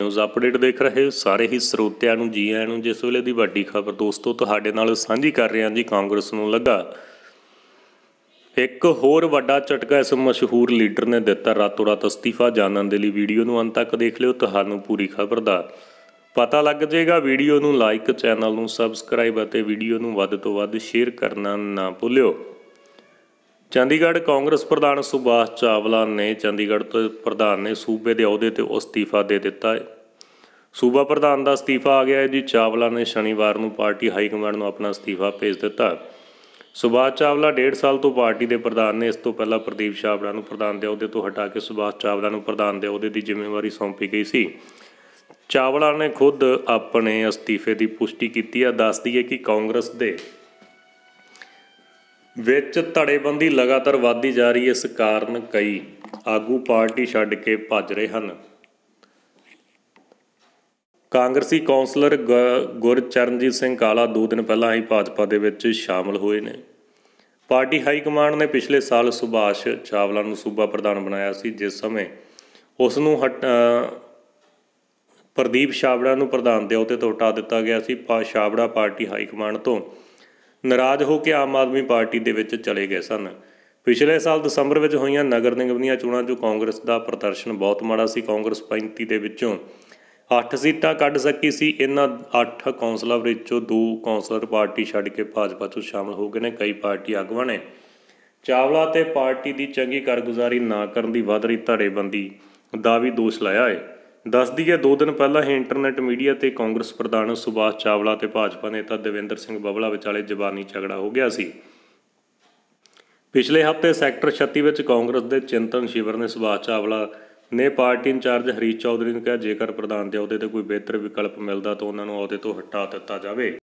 news update ਦੇਖ ਰਹੇ ਸਾਰੇ ਹੀ ਸਰੋਤਿਆਂ ਨੂੰ ਜੀ ਆਇਆਂ ਨੂੰ ਜਿਸ ਵੇਲੇ ਦੀ ਵੱਡੀ ਖਬਰ ਦੋਸਤੋ ਤੁਹਾਡੇ ਨਾਲ ਸਾਂਝੀ ਕਰ ਰਹੇ ਹਾਂ ਜੀ ਕਾਂਗਰਸ ਨੂੰ ਲੱਗਾ ਇੱਕ ਹੋਰ ਵੱਡਾ ਝਟਕਾ ਇਸ ਮਸ਼ਹੂਰ ਲੀਡਰ ਨੇ ਦਿੱਤਾ ਰਾਤੋਂ ਰਾਤ ਅਸਤੀਫਾ ਜਾਣਨ ਦੇ ਲਈ ਵੀਡੀਓ ਨੂੰ ਅੰਤ ਤੱਕ ਦੇਖ ਲਿਓ ਤੁਹਾਨੂੰ ਪੂਰੀ ਖਬਰ ਦਾ ਪਤਾ ਲੱਗ ਜਾਏਗਾ ਵੀਡੀਓ ਨੂੰ ਲਾਈਕ ਚੈਨਲ ਨੂੰ ਸਬਸਕ੍ਰਾਈਬ ਅਤੇ ਵੀਡੀਓ ਨੂੰ ਵੱਧ ਤੋਂ ਵੱਧ ਸ਼ੇਅਰ ਕਰਨਾ ਨਾ ਭੁੱਲਿਓ ਚੰਡੀਗੜ੍ਹ ਕਾਂਗਰਸ ਪ੍ਰਧਾਨ ਸੁਭਾਸ਼ ਚਾਵਲਾ ਨੇ ਚੰਡੀਗੜ੍ਹ ਤੋਂ ਪ੍ਰਧਾਨ ਨੇ ਸੂਬੇ ਦੇ ਅਹੁਦੇ ਤੇ ਅਸਤੀਫਾ ਦੇ ਦਿੱਤਾ ਹੈ ਸੂਬਾ ਪ੍ਰਧਾਨ ਦਾ ਅਸਤੀਫਾ ਆ ਗਿਆ ਹੈ ਜੀ ਚਾਵਲਾ ਨੇ ਸ਼ਨੀਵਾਰ ਨੂੰ ਪਾਰਟੀ ਹਾਈ ਕਮਾਂਡ ਨੂੰ ਆਪਣਾ ਅਸਤੀਫਾ ਭੇਜ ਦਿੱਤਾ ਸੁਭਾਸ਼ ਚਾਵਲਾ ਡੇਢ ਸਾਲ ਤੋਂ ਪਾਰਟੀ ਦੇ ਪ੍ਰਧਾਨ ਨੇ ਇਸ ਤੋਂ ਪਹਿਲਾਂ ਪ੍ਰਦੀਪ ਛਾਬੜਾ ਨੂੰ ਪ੍ਰਧਾਨ ਦੇ ਅਹੁਦੇ ਤੋਂ ਹਟਾ ਕੇ ਸੁਭਾਸ਼ ਚਾਵਲਾ ਨੂੰ ਪ੍ਰਧਾਨ ਦੇ ਅਹੁਦੇ ਦੀ ਜ਼ਿੰਮੇਵਾਰੀ ਸੌਂਪੀ ਗਈ ਸੀ ਚਾਵਲਾ ਨੇ ਖੁਦ ਆਪਣੇ ਅਸਤੀਫੇ ਦੀ ਪੁਸ਼ਟੀ ਕੀਤੀ ਹੈ ਦੱਸਦੀ ਹੈ ਕਿ ਕਾਂਗਰਸ ਦੇ ਵਿੱਚ ਧੜੇਬੰਦੀ ਲਗਾਤਾਰ ਵਧਦੀ ਜਾ ਰਹੀ ਹੈ ਇਸ ਕਾਰਨ ਕਈ ਆਗੂ ਪਾਰਟੀ ਛੱਡ ਕੇ ਭੱਜ ਰਹੇ ਹਨ ਕਾਂਗਰਸੀ ਕੌਂਸਲਰ ਗੁਰਚਰਨਜੀਤ ਸਿੰਘ ਕਾਲਾ 2 ਦਿਨ ਪਹਿਲਾਂ ਹੀ ਭਾਜਪਾ ਦੇ ਵਿੱਚ ਸ਼ਾਮਲ ਹੋਏ ਨੇ ਪਾਰਟੀ ਹਾਈ ਕਮਾਂਡ ਨੇ ਪਿਛਲੇ ਸਾਲ ਸੁਭਾਸ਼ ਚਾਵਲਾ ਨੂੰ ਸੂਬਾ ਪ੍ਰਧਾਨ ਬਣਾਇਆ ਸੀ ਜਿਸ ਸਮੇਂ ਉਸ ਨੂੰ ਪ੍ਰਦੀਪ ਸ਼ਾਬੜਾ ਨੂੰ ਪ੍ਰਧਾਨ ਦੇ ਤੇ ਤੋਟਾ ਦਿੱਤਾ ਗਿਆ ਸੀ ਪਾ ਸ਼ਾਬੜਾ ਪਾਰਟੀ ਹਾਈ ਕਮਾਂਡ ਤੋਂ ਨਾਰਾਜ਼ ਹੋ ਕੇ ਆਮ ਆਦਮੀ ਪਾਰਟੀ ਦੇ ਵਿੱਚ ਚਲੇ ਗਏ ਸਨ ਪਿਛਲੇ ਸਾਲ ਦਸੰਬਰ ਵਿੱਚ ਹੋਈਆਂ ਨਗਰ ਨਿਗਮ ਦੀਆਂ ਚੋਣਾਂ 'ਚ ਕਾਂਗਰਸ ਦਾ ਪ੍ਰਦਰਸ਼ਨ ਬਹੁਤ ਮਾੜਾ ਸੀ ਕਾਂਗਰਸ 35 ਦੇ ਵਿੱਚੋਂ 8 ਸੀਟਾਂ ਕੱਢ ਸਕੀ ਸੀ ਇਹਨਾਂ 8 ਕੌਂਸਲਰ ਵਿੱਚੋਂ ਦੋ ਕੌਂਸਲਰ ਪਾਰਟੀ ਛੱਡ ਕੇ ਭਾਜਪਾ 'ਚ ਸ਼ਾਮਲ ਹੋ ਗਏ ਨੇ ਕਈ ਪਾਰਟੀ ਆਗੂਆਂ ਨੇ ਚਾਵਲਾ ਤੇ ਪਾਰਟੀ ਦੀ ਚੰਗੀ ਕਾਰਗੁਜ਼ਾਰੀ ਨਾ ਕਰਨ ਦੀ ਵਧ ਰਹੀ ਧੜੇਬੰਦੀ ਦਾ ਵੀ ਦੋਸ਼ ਲਾਇਆ ਹੈ ਦੱਸਦੀ ਹੈ 2 ਦਿਨ ਪਹਿਲਾਂ ਹੀ ਇੰਟਰਨੈਟ ਮੀਡੀਆ ਤੇ ਕਾਂਗਰਸ ਪ੍ਰਧਾਨ ਸੁਭਾਸ਼ ਚਾਵਲਾ ਤੇ ਭਾਜਪਾ ਨੇਤਾ ਦਵਿੰਦਰ ਸਿੰਘ ਬਬਲਾ ਵਿਚਾਲੇ ਜ਼ਬਾਨੀ ਝਗੜਾ ਹੋ ਗਿਆ ਸੀ ਪਿਛਲੇ ਹਫਤੇ ਸੈਕਟਰ 36 ਵਿੱਚ ਕਾਂਗਰਸ ਦੇ ਚਿੰਤਨ ਸ਼ਿਵਰ ਨੇ ਸੁਭਾਸ਼ ਚਾਵਲਾ ਨੇ ਪਾਰਟੀ ਇੰਚਾਰਜ ਹਰੀਸ਼ ਚੌਧਰੀ ਨੂੰ ਕਿਹਾ ਜੇਕਰ ਪ੍ਰਧਾਨ ਦੇ ਅਹੁਦੇ ਤੇ ਕੋਈ ਬਿਹਤਰ ਵਿਕਲਪ ਮਿਲਦਾ ਤਾਂ ਉਹਨਾਂ ਨੂੰ ਅਹੁਦੇ ਤੋਂ ਹਟਾ ਦਿੱਤਾ ਜਾਵੇ